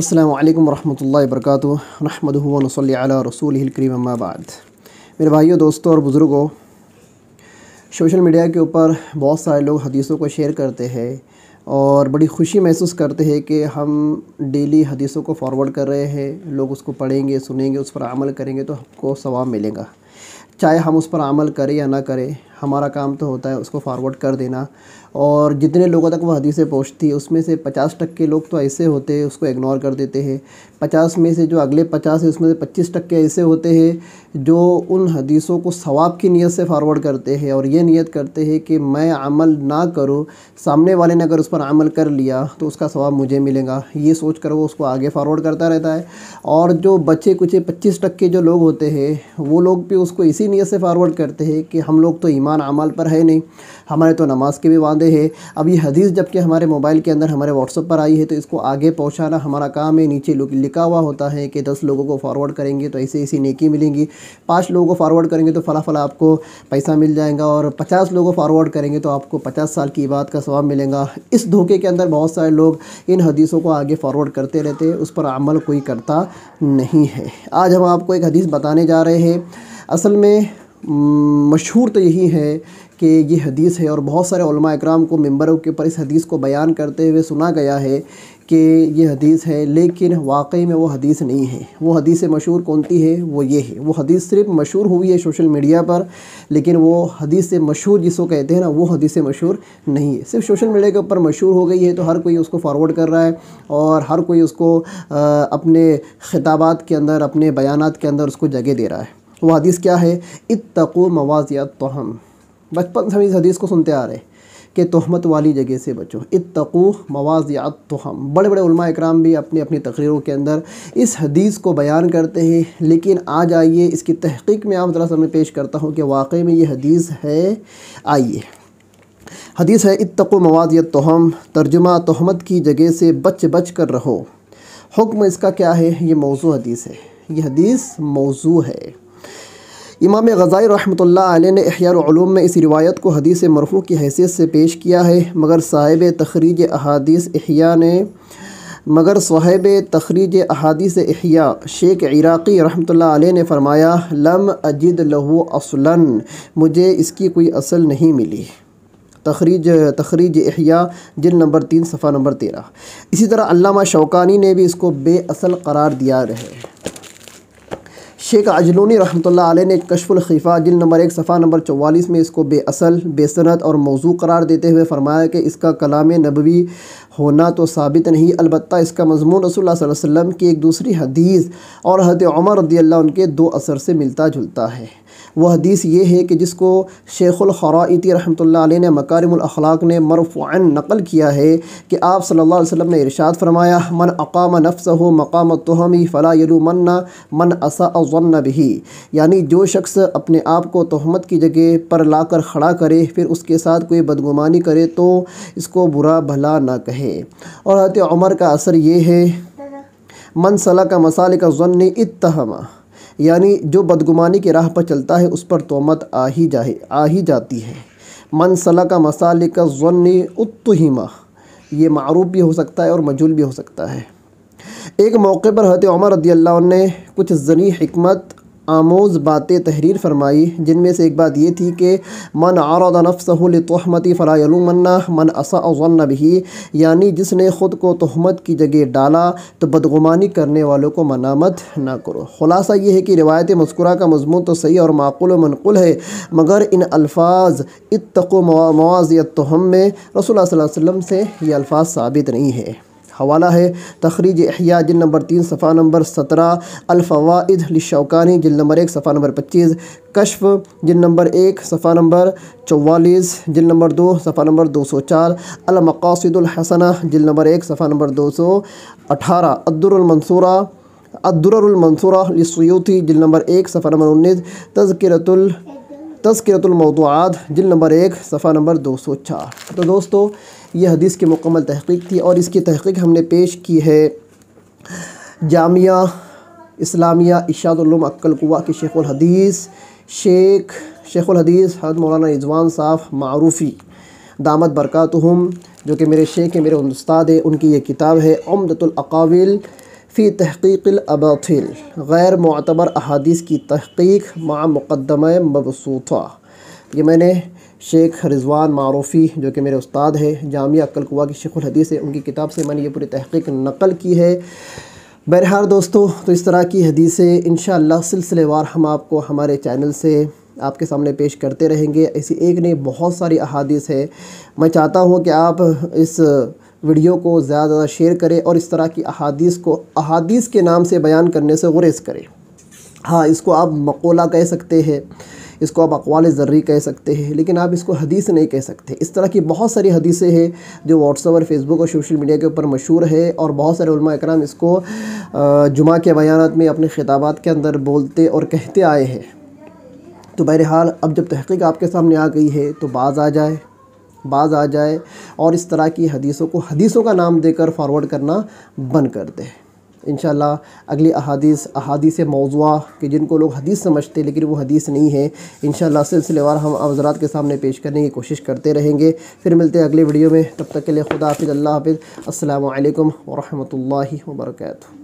अल्लाम वरहमल वर्क नहमदल रसूल करीमबाद मेरे भाइयों दोस्तों और बुज़ुर्गों सोशल मीडिया के ऊपर बहुत सारे लोग हदीसों को शेयर करते हैं और बड़ी खुशी महसूस करते हैं कि हम डेली हदीसों को फॉरवर्ड कर रहे हैं लोग उसको पढ़ेंगे सुनेंगे उस पर अमल करेंगे तो हमको सवाब मिलेगा चाहे हम उस पर अमल करें या ना करें हमारा काम तो होता है उसको फॉरवर्ड कर देना और जितने लोगों तक वो हदीसें पहुँचती उसमें से पचास टक्के लोग तो ऐसे होते हैं उसको इग्नोर कर देते हैं पचास में से जो अगले पचास है उसमें से पच्चीस टक्के ऐसे होते हैं जो उन हदीसों को सवाब की नीयत से फॉरवर्ड करते हैं और ये नीयत करते हैं कि मैं अमल ना करूँ सामने वाले ने अगर उस पर अमल कर लिया तो उसका सवाब मुझे मिलेगा ये सोच कर वो उसको आगे फारवर्ड करता रहता है और जो बचे कुचे पच्चीस टक्के जो लोग होते हैं वो लोग भी उसको इसी नीयत से फारवर्ड करते हैं कि हम लोग तो ईमान ईमान अमल पर है नहीं हमारे तो नमाज के भी वादे हैं अब ये हदीस जबकि हमारे मोबाइल के अंदर हमारे व्हाट्सअप पर आई है तो इसको आगे पहुँचाना हमारा काम है नीचे लिखा हुआ होता है कि दस लोगों को फॉरवर्ड करेंगे तो ऐसी ऐसी नेकी मिलेंगी पाँच लोगों को फॉरवर्ड करेंगे तो फला फला आपको पैसा मिल जाएगा और पचास लोगों को फॉरवर्ड करेंगे तो आपको पचास साल की इबाद का स्वाब मिलेगा इस धोखे के अंदर बहुत सारे लोग इन हदीसों को आगे फॉरवर्ड करते रहते हैं उस पर अमल कोई करता नहीं है आज हम आपको एक हदीस बताने जा रहे हैं असल में हम्म, मशहूर तो यही है कि ये हदीस है और बहुत सारे इक्राम को मंबरों के ऊपर इस हदीस को बयान करते हुए सुना गया है कि ये हदीस है लेकिन वाकई में वो हदीस नहीं है वो हदीस मशहूर कौन सी है वो ये है वो हदीस सिर्फ मशहूर हुई है सोशल मीडिया पर लेकिन वो हदीस मशहूर जिसको कहते हैं ना वो हदीस मशहूर नहीं है सिर्फ सोशल मीडिया के ऊपर मशहूर हो गई है तो हर कोई उसको फॉरवर्ड कर रहा है और हर कोई उसको अपने खिताबात के अंदर अपने बयान के अंदर उसको जगह दे रहा है वो हदीस क्या है इतको मवाजियात तोहम बचपन से इस हदीस को सुनते आ रहे हैं कि तहमत वाली जगह से बचो इतको मवाजियात तोहम बड़े बड़े उलमा इक्राम भी अपनी अपनी तकरीरों के अंदर इस हदीस को बयान करते हैं लेकिन आज आइए इसकी तहकीक में आप ज़रा सा मैं पेश करता हूँ कि वाकई में ये हदीस है आइए हदीस है इतको मवाजियात तोहम तर्जुमा तहमत की जगह से बच बच कर रहो हुक्म इसका क्या है ये मौजू हदीस है यह हदीस मौजू है इमाम गज़ाई रहमत ने अहियारूम में इस रिवायत को हदीस मरफ़ू की हैसियत से पेश किया है मगर साहिब तखरीज अहादीस अहिया ने मगर साहिब तखरीज अहादीस अहिया शेख इराक़ी रहमत ने फ़रमाया लम अजिद लहू असलन मुझे इसकी कोई असल नहीं मिली तखरीज तखरीज अहिया जिल नंबर तीन सफ़ा नंबर तेरह इसी तरह अल्लामा शौकानी ने भी इसको बेअसल करार दिया रहे शेख अजलूनी रहमत आल ने कशफ़ुलखीफ़ा जिल नंबर एक सफ़ा नंबर चवालीस में इसको बेअसल बेसनत और मौजू करार देते हुए फरमाया कि इसका कलाम नबवी होना तो साबित नहीं अलबत् इसका मजमून रसोल वसम की एक दूसरी हदीस और हद उमर रदील्ला उनके दो असर से मिलता जुलता है वह हदीस ये है कि जिसको शेख़ुलख़राती रहमत ने मकारमलाक ने मरफ़ान नकल किया है कि आप सल्ला वसम ने इरशाद फरमाया मन अकाम नफ्स हो मकाम तहमी फ़ला मन असा वन भी यानी जो शख्स अपने आप को तहमत की जगह पर ला कर खड़ा करे फिर उसके साथ कोई बदगुमानी करे तो इसको बुरा भला ना कहे और हत उमर का असर ये है मन सला का मसाले का जन्नी इतहमा यानी जो बदगुमानी के राह पर चलता है उस पर तोमत आ ही जाए आ ही जाती है मन सला का मसाले का ज़न्नी उत्तहिमा ये मरूफ भी हो सकता है और मजूल भी हो सकता है एक मौके पर हजरत उमर रदी अल्लाह ने कुछ जनी हमत आमोज़ बातें तहरीर फरमाई जिनमें से एक बात ये थी कि मन आरद नफ़सहमती फ़लामन्ना मन असाउन भी यानी जिसने ख़ुद को तहमत की जगह डाला तो बदगुमानी करने वालों को मनामत ना करो ख़ुलासा ये है कि रिवायत मस्कुरा का मजमून तो सही और माकुल मनकुल है मगर इन अल्फाज इतको मवाज़ तहम में रसोल्ला वसम से ये अल्फाज साबित नहीं है हवाला है तखरीज अहिया जिल नंबर तीन सफ़ा नंबर सत्रह अलफवाद शौकानी जिल नंबर एक सफ़ा नंबर पच्चीस कशफ जिल नंबर एक सफ़ा नंबर चौवालीस जिल नंबर दो सफ़ा नंबर दो सौ चार अलमकासदुलहसना जिल नंबर एक सफ़ा नंबर दो सौ अठारह अद्दुरमनसूरा अद्दुरमनसूरा जिल नंबर एक सफ़ा नंबर उन्नीस तजकरतुल तज़किरतुलमौदूद जिल नंबर एक सफ़ा नंबर दो सौ चार तो दोस्तों यह हदीस की मुकम्मल तहकीक थी और इसकी तहकीक हमने पेश की है जामिया इस्लामिया इशादुल्लम अक्लकुआ के शेख हदीस शेख शेख हदीस हद मौलाना रिजवान साहब मारूफ़ी दामद बरक़ात जो कि मेरे शेख हैं मेरे उस्ताद हैं उनकी ये किताब है अमदतुल्काविल फ़ी तहकीकबाथिल गैर मतबर अहादीस की तहकीक मा मुक़दमा मबसूथा ये मैंने शेख रिजवान मारूफ़ी जो कि मेरे उस्ताद है जामिया अक्लकुआ की शेखुल हदीस है उनकी किताब से मैंने ये पूरी तहकीक नकल की है बहरहाल दोस्तों तो इस तरह की हदीसें इन सिलसिलेवार हम आपको हमारे चैनल से आपके सामने पेश करते रहेंगे ऐसी एक नहीं बहुत सारी अहादीस है मैं चाहता हूँ कि आप इस वीडियो को ज़्यादा ज़्यादा शेयर करें और इस तरह की अहादीस को अहादीस के नाम से बयान करने से गुरेज करें हाँ इसको आप मकोला कह सकते हैं इसको आप अकवाल ज़र्री कह सकते हैं लेकिन आप इसको हदीस नहीं कह सकते इस तरह की बहुत सारी हदीसें हैं जो व्हाट्सअप और फेसबुक और सोशल मीडिया के ऊपर मशहूर है और बहुत सारे कराम इसको जुमा के बयान में अपने खिताबात के अंदर बोलते और कहते आए हैं तो बहरहाल अब जब तहकीक आपके सामने आ गई है तो बाज़ आ जाए बाज़ आ जाए और इस तरह की हदीसों को हदीसों का नाम देकर फॉरवर्ड करना बंद कर दे इन अगली अहादीस अहादीस मौजुआ कि जिनको लोग हदीस समझते लेकिन वो हदीस नहीं है इन सिलसिलेवार हम हजरात के सामने पेश करने की कोशिश करते रहेंगे फिर मिलते हैं अगले वीडियो में तब तक के लिए खुदा हाफिज़ अल्लाह हाफिज़ अल्लाम वरहमल वर्का